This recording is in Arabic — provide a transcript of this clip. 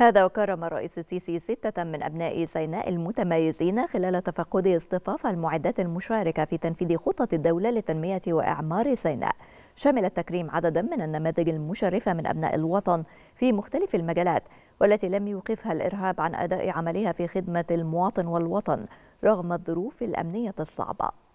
هذا وكرم الرئيس السيسي ستة من أبناء سيناء المتميزين خلال تفقد اصطفاف المعدات المشاركة في تنفيذ خطة الدولة لتنمية وإعمار سيناء شمل التكريم عددا من النماذج المشرفة من أبناء الوطن في مختلف المجالات والتي لم يوقفها الإرهاب عن أداء عملها في خدمة المواطن والوطن رغم الظروف الأمنية الصعبة